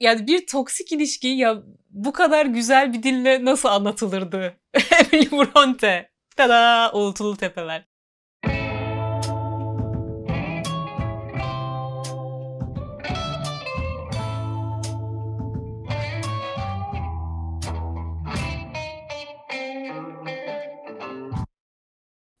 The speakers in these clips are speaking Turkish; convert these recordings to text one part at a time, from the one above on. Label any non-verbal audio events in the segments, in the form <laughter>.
yani bir toksik ilişki ya bu kadar güzel bir dille nasıl anlatılırdı? <laughs> Emily Bronte. Tada! Uğultulu Tepeler.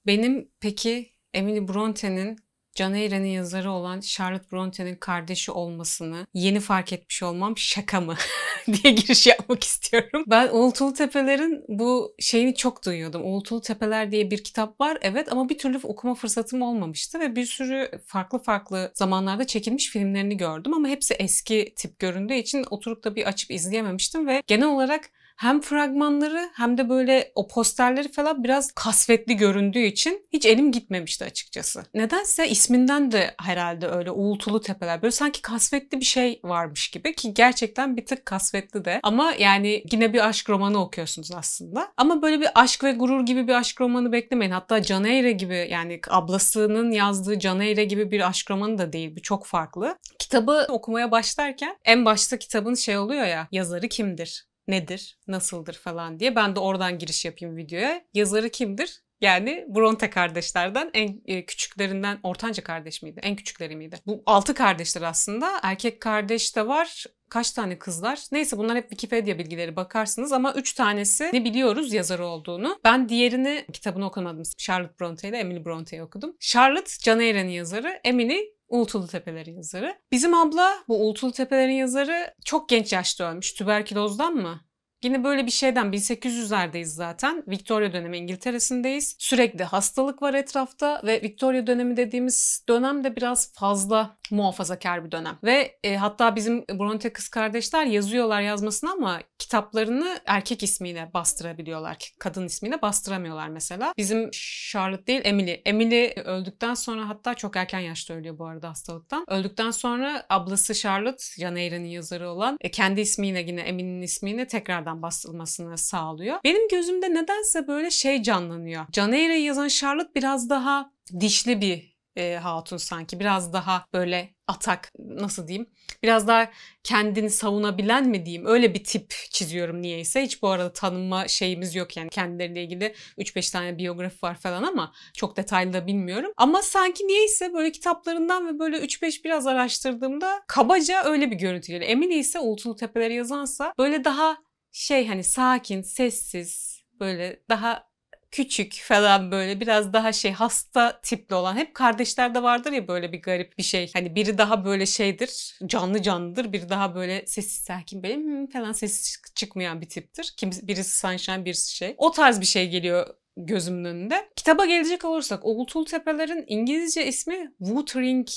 Benim peki Emily Bronte'nin Can Eyren'in yazarı olan Charlotte Bronte'nin kardeşi olmasını yeni fark etmiş olmam şaka mı <laughs> diye giriş yapmak istiyorum. Ben Uğultulu Tepeler'in bu şeyini çok duyuyordum. Uğultulu Tepeler diye bir kitap var evet ama bir türlü okuma fırsatım olmamıştı ve bir sürü farklı farklı zamanlarda çekilmiş filmlerini gördüm ama hepsi eski tip göründüğü için oturup da bir açıp izleyememiştim ve genel olarak hem fragmanları hem de böyle o posterleri falan biraz kasvetli göründüğü için hiç elim gitmemişti açıkçası. Nedense isminden de herhalde öyle uğultulu tepeler böyle sanki kasvetli bir şey varmış gibi ki gerçekten bir tık kasvetli de ama yani yine bir aşk romanı okuyorsunuz aslında. Ama böyle bir aşk ve gurur gibi bir aşk romanı beklemeyin. Hatta Caneyre gibi yani ablasının yazdığı Caneyre gibi bir aşk romanı da değil. Bu çok farklı. Kitabı okumaya başlarken en başta kitabın şey oluyor ya yazarı kimdir? nedir, nasıldır falan diye. Ben de oradan giriş yapayım videoya. Yazarı kimdir? Yani Bronte kardeşlerden en e, küçüklerinden ortanca kardeş miydi? En küçükleri miydi? Bu altı kardeşler aslında. Erkek kardeş de var kaç tane kızlar. Neyse bunlar hep Wikipedia bilgileri bakarsınız ama üç tanesi ne biliyoruz yazarı olduğunu. Ben diğerini kitabını okumadım. Charlotte Bronte ile Emily Bronte'yi okudum. Charlotte Jane Eyre'nin yazarı, Emily Uğultulu tepelerin yazarı. Bizim abla bu Uğultulu tepelerin yazarı çok genç yaşta ölmüş. Tüberkülozdan mı? Yine böyle bir şeyden 1800'lerdeyiz zaten. Victoria dönemi İngiltere'sindeyiz. Sürekli hastalık var etrafta ve Victoria dönemi dediğimiz dönem de biraz fazla muhafazakar bir dönem. Ve e, hatta bizim Bronte kız kardeşler yazıyorlar yazmasını ama kitaplarını erkek ismiyle bastırabiliyorlar. Kadın ismiyle bastıramıyorlar mesela. Bizim Charlotte değil Emily. Emily öldükten sonra hatta çok erken yaşta ölüyor bu arada hastalıktan. Öldükten sonra ablası Charlotte, Jane Eyre'nin yazarı olan e, kendi ismiyle yine Emily'nin ismiyle tekrardan bastırılmasını sağlıyor. Benim gözümde nedense böyle şey canlanıyor. Jane Eyre'yi yazan Charlotte biraz daha dişli bir e, hatun sanki. Biraz daha böyle atak nasıl diyeyim? Biraz daha kendini savunabilen mi diyeyim? Öyle bir tip çiziyorum niyeyse. Hiç bu arada tanınma şeyimiz yok yani kendileriyle ilgili 3-5 tane biyografi var falan ama çok detaylı da bilmiyorum. Ama sanki niyeyse böyle kitaplarından ve böyle 3-5 biraz araştırdığımda kabaca öyle bir görüntü geliyor. Emine ise Uğultulu Tepeleri yazansa böyle daha şey hani sakin, sessiz, böyle daha küçük falan böyle biraz daha şey hasta tipli olan. Hep kardeşlerde vardır ya böyle bir garip bir şey. Hani biri daha böyle şeydir, canlı canlıdır. Biri daha böyle sessiz sakin benim hmm falan sessiz çıkmayan bir tiptir. Kim, birisi sunshine, birisi şey. O tarz bir şey geliyor gözümün önünde. Kitaba gelecek olursak Uğultulu Tepeler'in İngilizce ismi Wuthering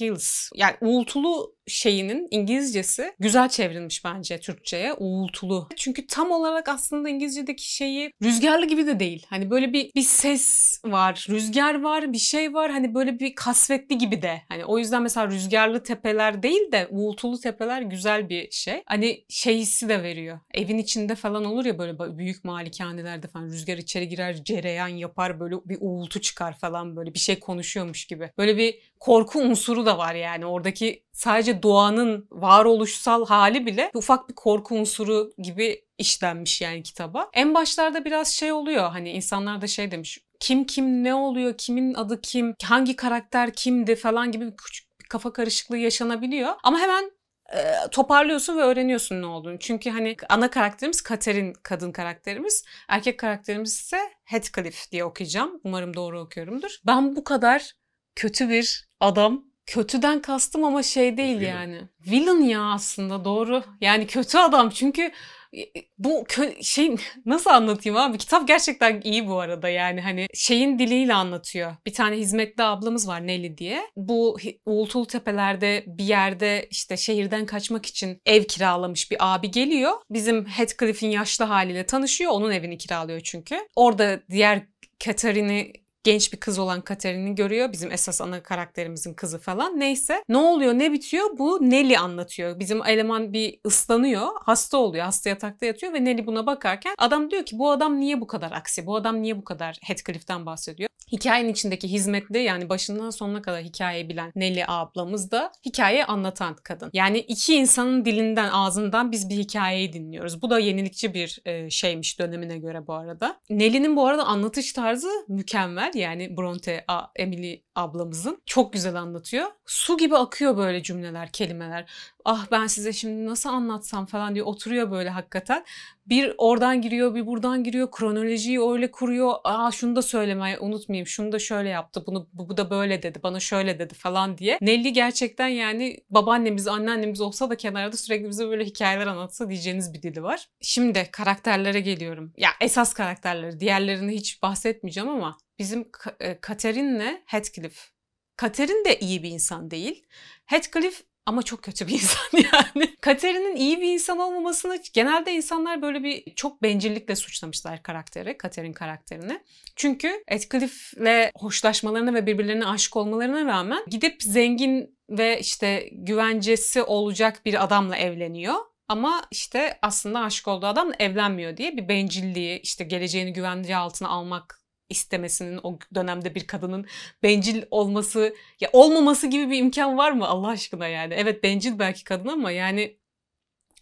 Hills. Yani uğultulu şeyinin İngilizcesi güzel çevrilmiş bence Türkçe'ye. Uğultulu. Çünkü tam olarak aslında İngilizce'deki şeyi rüzgarlı gibi de değil. Hani böyle bir bir ses var, rüzgar var, bir şey var. Hani böyle bir kasvetli gibi de. Hani o yüzden mesela rüzgarlı tepeler değil de uğultulu tepeler güzel bir şey. Hani şey hissi de veriyor. Evin içinde falan olur ya böyle büyük malikanelerde falan rüzgar içeri girer, cereyan yapar böyle bir uğultu çıkar falan böyle bir şey konuşuyormuş gibi. Böyle bir korku unsuru da var yani oradaki sadece doğanın varoluşsal hali bile ufak bir korku unsuru gibi işlenmiş yani kitaba. En başlarda biraz şey oluyor hani insanlar da şey demiş kim kim ne oluyor kimin adı kim hangi karakter kimdi falan gibi bir küçük bir kafa karışıklığı yaşanabiliyor. Ama hemen e, toparlıyorsun ve öğreniyorsun ne olduğunu. Çünkü hani ana karakterimiz Katerin kadın karakterimiz. Erkek karakterimiz ise Heathcliff diye okuyacağım. Umarım doğru okuyorumdur. Ben bu kadar kötü bir adam kötüden kastım ama şey değil Villain. yani. Villain ya aslında doğru. Yani kötü adam çünkü e, e, bu şey <laughs> nasıl anlatayım abi kitap gerçekten iyi bu arada yani hani şeyin diliyle anlatıyor. Bir tane hizmetli ablamız var Nelly diye. Bu Uğultulu Tepeler'de bir yerde işte şehirden kaçmak için ev kiralamış bir abi geliyor. Bizim Heathcliff'in yaşlı haliyle tanışıyor. Onun evini kiralıyor çünkü. Orada diğer Katarin'i genç bir kız olan Katerin'i görüyor. Bizim esas ana karakterimizin kızı falan. Neyse ne oluyor ne bitiyor bu Nelly anlatıyor. Bizim eleman bir ıslanıyor. Hasta oluyor. Hasta yatakta yatıyor ve Nelly buna bakarken adam diyor ki bu adam niye bu kadar aksi? Bu adam niye bu kadar Heathcliff'ten bahsediyor? Hikayenin içindeki hizmetli yani başından sonuna kadar hikayeyi bilen Nelly ablamız da hikaye anlatan kadın. Yani iki insanın dilinden ağzından biz bir hikayeyi dinliyoruz. Bu da yenilikçi bir e, şeymiş dönemine göre bu arada. Nelly'nin bu arada anlatış tarzı mükemmel. Yani Bronte, Emily ablamızın. Çok güzel anlatıyor. Su gibi akıyor böyle cümleler, kelimeler. Ah ben size şimdi nasıl anlatsam falan diye oturuyor böyle hakikaten. Bir oradan giriyor, bir buradan giriyor. Kronolojiyi öyle kuruyor. Aa şunu da söylemeyi unutmayayım. Şunu da şöyle yaptı. Bunu bu, bu da böyle dedi. Bana şöyle dedi falan diye. Nelly gerçekten yani babaannemiz, anneannemiz olsa da kenarda sürekli bize böyle hikayeler anlatsa diyeceğiniz bir dili var. Şimdi karakterlere geliyorum. Ya esas karakterleri. Diğerlerini hiç bahsetmeyeceğim ama bizim e, Katerin'le Heathcliff Heathcliff. Katerin de iyi bir insan değil. Heathcliff ama çok kötü bir <laughs> insan yani. Katerin'in iyi bir insan olmamasını genelde insanlar böyle bir çok bencillikle suçlamışlar karakteri, Katerin karakterini. Çünkü Heathcliff'le hoşlaşmalarına ve birbirlerine aşık olmalarına rağmen gidip zengin ve işte güvencesi olacak bir adamla evleniyor. Ama işte aslında aşık olduğu adam evlenmiyor diye bir bencilliği, işte geleceğini güvence altına almak istemesinin o dönemde bir kadının bencil olması ya olmaması gibi bir imkan var mı Allah aşkına yani? Evet bencil belki kadın ama yani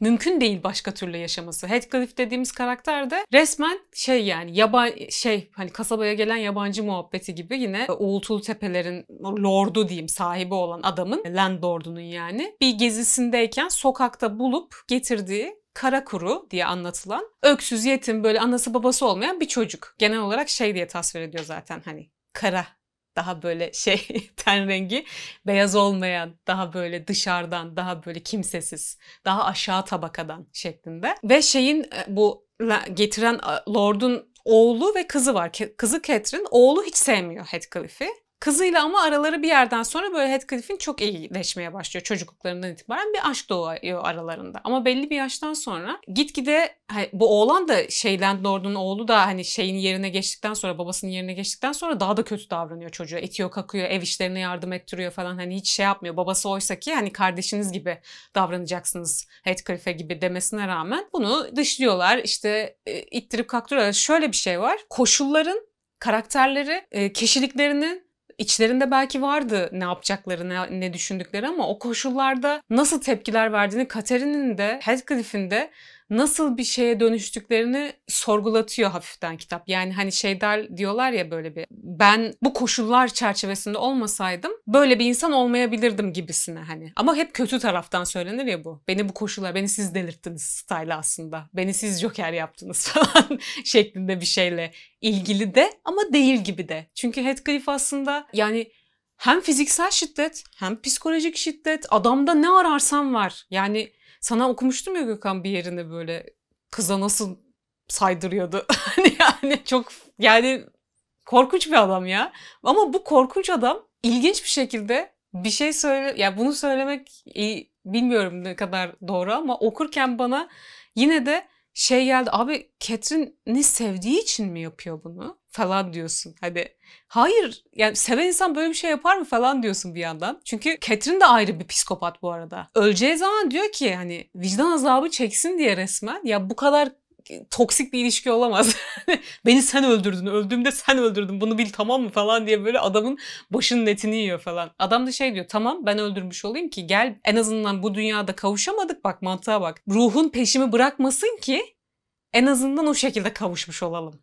mümkün değil başka türlü yaşaması. Heathcliff dediğimiz karakter de resmen şey yani yaban şey hani kasabaya gelen yabancı muhabbeti gibi yine Uğultulu Tepelerin lordu diyeyim sahibi olan adamın landlordunun yani bir gezisindeyken sokakta bulup getirdiği kara kuru diye anlatılan öksüz yetim böyle anası babası olmayan bir çocuk. Genel olarak şey diye tasvir ediyor zaten hani kara daha böyle şey <laughs> ten rengi beyaz olmayan, daha böyle dışarıdan, daha böyle kimsesiz, daha aşağı tabakadan şeklinde. Ve şeyin e, bu getiren Lord'un oğlu ve kızı var. Kızı Catherine, oğlu hiç sevmiyor Heathcliff'i. Kızıyla ama araları bir yerden sonra böyle Heathcliff'in çok iyileşmeye başlıyor çocukluklarından itibaren bir aşk doğuyor aralarında. Ama belli bir yaştan sonra gitgide hani bu oğlan da şey Landlord'un oğlu da hani şeyin yerine geçtikten sonra babasının yerine geçtikten sonra daha da kötü davranıyor çocuğa. etiyor kakıyor ev işlerine yardım ettiriyor falan hani hiç şey yapmıyor. Babası oysa ki hani kardeşiniz gibi davranacaksınız Heathcliff'e gibi demesine rağmen bunu dışlıyorlar işte e, ittirip kaktırıyorlar. Şöyle bir şey var koşulların karakterleri, e, kişiliklerini içlerinde belki vardı ne yapacakları, ne, ne düşündükleri ama o koşullarda nasıl tepkiler verdiğini Katerin'in de, Heathcliff'in de nasıl bir şeye dönüştüklerini sorgulatıyor hafiften kitap. Yani hani şey diyorlar ya böyle bir ben bu koşullar çerçevesinde olmasaydım böyle bir insan olmayabilirdim gibisine hani. Ama hep kötü taraftan söylenir ya bu. Beni bu koşullar, beni siz delirttiniz style aslında. Beni siz joker yaptınız <laughs> falan şeklinde bir şeyle ilgili de ama değil gibi de. Çünkü Heathcliff aslında yani hem fiziksel şiddet hem psikolojik şiddet adamda ne ararsan var. Yani sana okumuştum ya Gökhan bir yerine böyle kıza nasıl saydırıyordu. <laughs> Hani yani çok yani korkunç bir adam ya. Ama bu korkunç adam ilginç bir şekilde bir şey söyle ya bunu söylemek iyi, bilmiyorum ne kadar doğru ama okurken bana yine de şey geldi abi Catherine'i sevdiği için mi yapıyor bunu? falan diyorsun. Hani hayır yani seven insan böyle bir şey yapar mı falan diyorsun bir yandan. Çünkü Catherine de ayrı bir psikopat bu arada. Öleceği zaman diyor ki hani vicdan azabı çeksin diye resmen. Ya bu kadar e, toksik bir ilişki olamaz. <laughs> Beni sen öldürdün, öldüğümde sen öldürdün bunu bil tamam mı falan diye böyle adamın başının etini yiyor falan. Adam da şey diyor tamam ben öldürmüş olayım ki gel en azından bu dünyada kavuşamadık bak mantığa bak. Ruhun peşimi bırakmasın ki en azından o şekilde kavuşmuş olalım.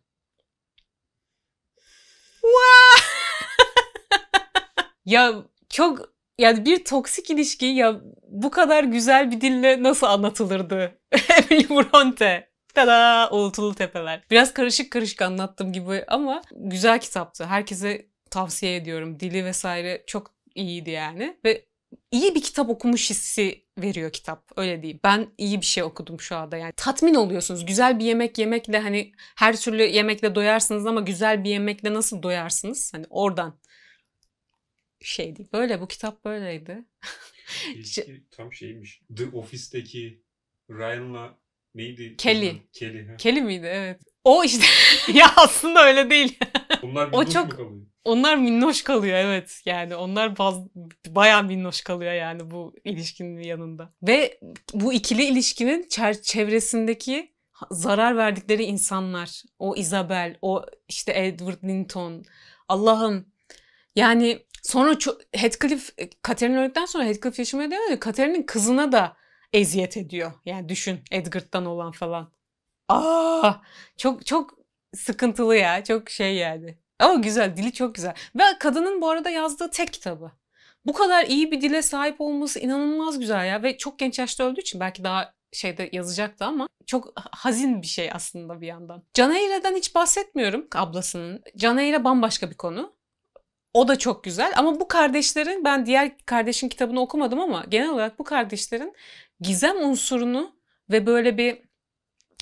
<laughs> ya çok yani bir toksik ilişki ya bu kadar güzel bir dille nasıl anlatılırdı? <laughs> Emily Bronte. Tada! Uğultulu Tepeler. Biraz karışık karışık anlattım gibi ama güzel kitaptı. Herkese tavsiye ediyorum. Dili vesaire çok iyiydi yani. Ve iyi bir kitap okumuş hissi veriyor kitap. Öyle değil. Ben iyi bir şey okudum şu anda. Yani tatmin oluyorsunuz. Güzel bir yemek yemekle hani her türlü yemekle doyarsınız ama güzel bir yemekle nasıl doyarsınız? Hani oradan şey değil. Böyle bu kitap böyleydi. İlişki <laughs> tam şeymiş. The Office'deki Ryan'la neydi? Kelly. Kelly, Kelly miydi? Evet. O işte <laughs> ya aslında öyle değil. <laughs> Onlar o çok kalıyor? onlar minnoş kalıyor evet. Yani onlar baz, bayağı minnoş kalıyor yani bu ilişkinin yanında. Ve bu ikili ilişkinin çevresindeki zarar verdikleri insanlar. O Isabel, o işte Edward Linton. Allah'ım yani sonra Heathcliff, e, Katerin öldükten sonra Heathcliff yaşamaya devam ediyor. Catherine'in kızına da eziyet ediyor. Yani düşün Edgar'dan olan falan. Aa, çok çok sıkıntılı ya. Çok şey yani. Ama güzel. Dili çok güzel. Ve kadının bu arada yazdığı tek kitabı. Bu kadar iyi bir dile sahip olması inanılmaz güzel ya. Ve çok genç yaşta öldüğü için belki daha şeyde yazacaktı ama çok hazin bir şey aslında bir yandan. Caneyre'den hiç bahsetmiyorum ablasının. Caneyre bambaşka bir konu. O da çok güzel ama bu kardeşlerin ben diğer kardeşin kitabını okumadım ama genel olarak bu kardeşlerin gizem unsurunu ve böyle bir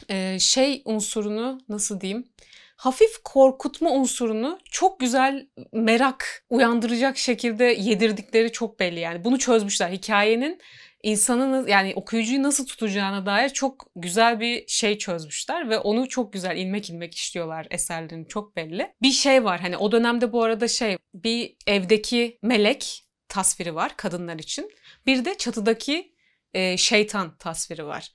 e, şey unsurunu nasıl diyeyim? hafif korkutma unsurunu çok güzel merak uyandıracak şekilde yedirdikleri çok belli yani. Bunu çözmüşler. Hikayenin insanın yani okuyucuyu nasıl tutacağına dair çok güzel bir şey çözmüşler ve onu çok güzel ilmek ilmek işliyorlar eserlerin çok belli. Bir şey var hani o dönemde bu arada şey bir evdeki melek tasviri var kadınlar için. Bir de çatıdaki e, şeytan tasviri var.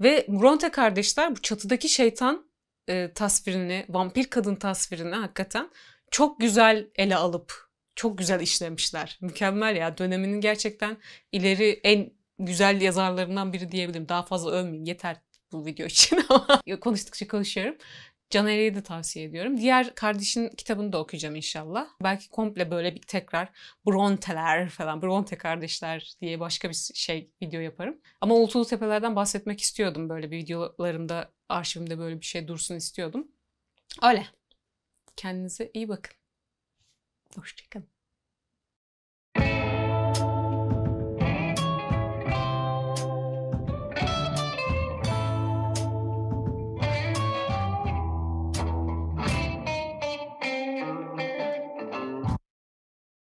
Ve Bronte kardeşler bu çatıdaki şeytan e, tasvirini, vampir kadın tasvirini hakikaten çok güzel ele alıp çok güzel işlemişler. Mükemmel ya. Döneminin gerçekten ileri en güzel yazarlarından biri diyebilirim. Daha fazla övmeyeyim. Yeter bu video için <laughs> ama konuştukça konuşuyorum. Caner'i de tavsiye ediyorum. Diğer kardeşin kitabını da okuyacağım inşallah. Belki komple böyle bir tekrar Bronte'ler falan, Bronte kardeşler diye başka bir şey video yaparım. Ama Uğultulu Tepeler'den bahsetmek istiyordum. Böyle bir videolarımda, arşivimde böyle bir şey dursun istiyordum. Öyle. Kendinize iyi bakın. Hoşçakalın.